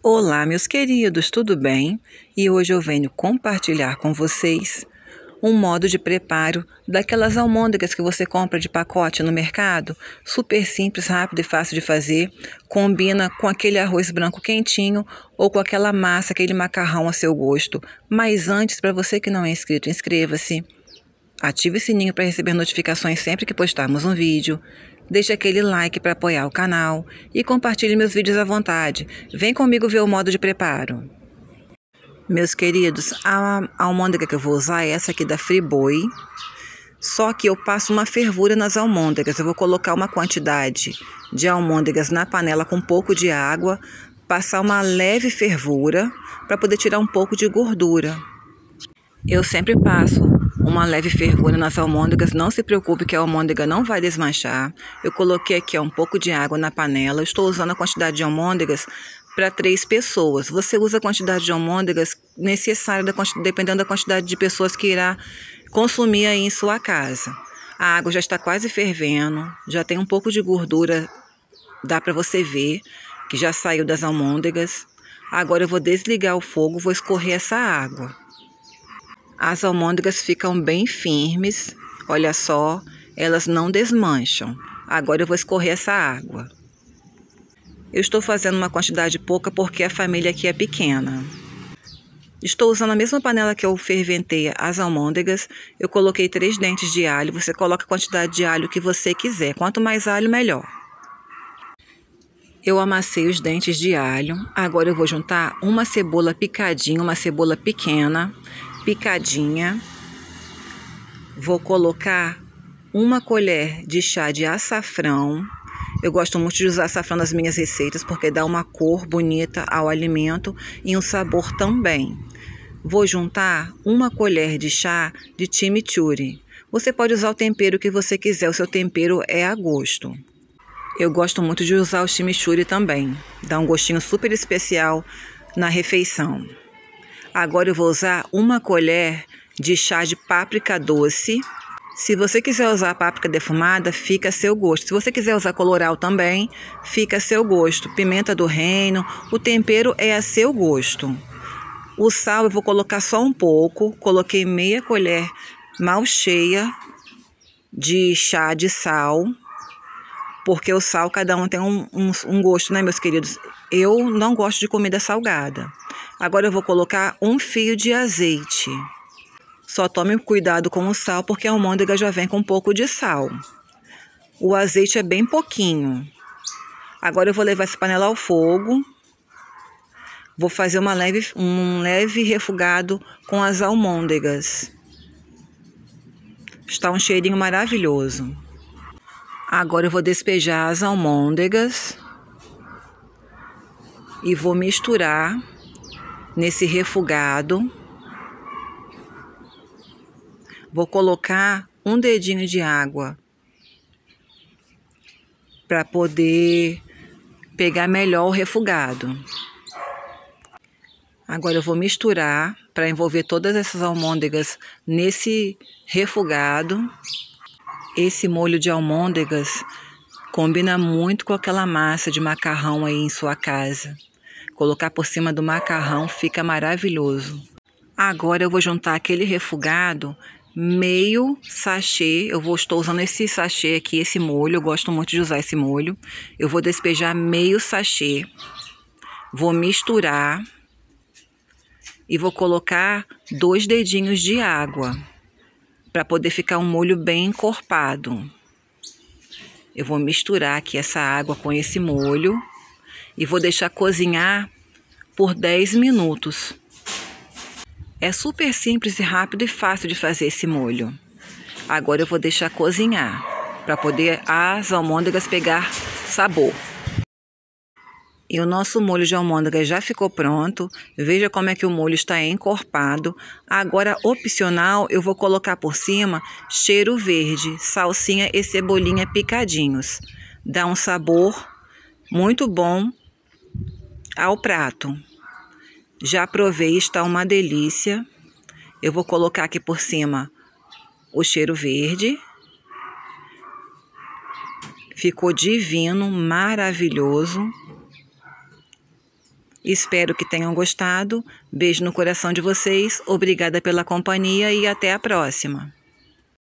Olá, meus queridos, tudo bem? E hoje eu venho compartilhar com vocês um modo de preparo daquelas almôndegas que você compra de pacote no mercado, super simples, rápido e fácil de fazer, combina com aquele arroz branco quentinho ou com aquela massa, aquele macarrão a seu gosto. Mas antes, para você que não é inscrito, inscreva-se. Ative o sininho para receber notificações sempre que postarmos um vídeo deixe aquele like para apoiar o canal e compartilhe meus vídeos à vontade. Vem comigo ver o modo de preparo. Meus queridos, a almôndega que eu vou usar é essa aqui da Friboi. Só que eu passo uma fervura nas almôndegas. Eu vou colocar uma quantidade de almôndegas na panela com um pouco de água, passar uma leve fervura para poder tirar um pouco de gordura. Eu sempre passo uma leve fervura nas almôndegas. Não se preocupe que a almôndega não vai desmanchar. Eu coloquei aqui um pouco de água na panela. Eu estou usando a quantidade de almôndegas para três pessoas. Você usa a quantidade de almôndegas necessária, da, dependendo da quantidade de pessoas que irá consumir aí em sua casa. A água já está quase fervendo, já tem um pouco de gordura, dá para você ver que já saiu das almôndegas. Agora eu vou desligar o fogo, vou escorrer essa água. As almôndegas ficam bem firmes, olha só, elas não desmancham. Agora eu vou escorrer essa água. Eu estou fazendo uma quantidade pouca porque a família aqui é pequena. Estou usando a mesma panela que eu ferventei as almôndegas. Eu coloquei três dentes de alho. Você coloca a quantidade de alho que você quiser. Quanto mais alho, melhor. Eu amassei os dentes de alho. Agora eu vou juntar uma cebola picadinha, uma cebola pequena picadinha. Vou colocar uma colher de chá de açafrão. Eu gosto muito de usar açafrão nas minhas receitas porque dá uma cor bonita ao alimento e um sabor também. Vou juntar uma colher de chá de chimichurri. Você pode usar o tempero que você quiser, o seu tempero é a gosto. Eu gosto muito de usar o chimichurri também. Dá um gostinho super especial na refeição. Agora eu vou usar uma colher de chá de páprica doce. Se você quiser usar páprica defumada, fica a seu gosto. Se você quiser usar coloral também, fica a seu gosto. Pimenta do reino, o tempero é a seu gosto. O sal eu vou colocar só um pouco, coloquei meia colher mal cheia de chá de sal. Porque o sal, cada um tem um, um, um gosto, né, meus queridos? Eu não gosto de comida salgada. Agora eu vou colocar um fio de azeite. Só tome cuidado com o sal, porque a almôndega já vem com um pouco de sal. O azeite é bem pouquinho. Agora eu vou levar essa panela ao fogo. Vou fazer uma leve, um leve refogado com as almôndegas. Está um cheirinho maravilhoso. Agora eu vou despejar as almôndegas e vou misturar nesse refogado. Vou colocar um dedinho de água para poder pegar melhor o refogado. Agora eu vou misturar para envolver todas essas almôndegas nesse refogado. Esse molho de almôndegas combina muito com aquela massa de macarrão aí em sua casa. Colocar por cima do macarrão fica maravilhoso. Agora eu vou juntar aquele refogado, meio sachê. Eu vou, estou usando esse sachê aqui, esse molho. Eu gosto muito de usar esse molho. Eu vou despejar meio sachê. Vou misturar. E vou colocar dois dedinhos de água para poder ficar um molho bem encorpado. Eu vou misturar aqui essa água com esse molho e vou deixar cozinhar por 10 minutos. É super simples e rápido e fácil de fazer esse molho. Agora eu vou deixar cozinhar para poder as almôndegas pegar sabor. E o nosso molho de almôndegas já ficou pronto. Veja como é que o molho está encorpado. Agora, opcional, eu vou colocar por cima cheiro verde, salsinha e cebolinha picadinhos. Dá um sabor muito bom ao prato. Já provei, está uma delícia. Eu vou colocar aqui por cima o cheiro verde. Ficou divino, maravilhoso. Espero que tenham gostado. Beijo no coração de vocês. Obrigada pela companhia e até a próxima.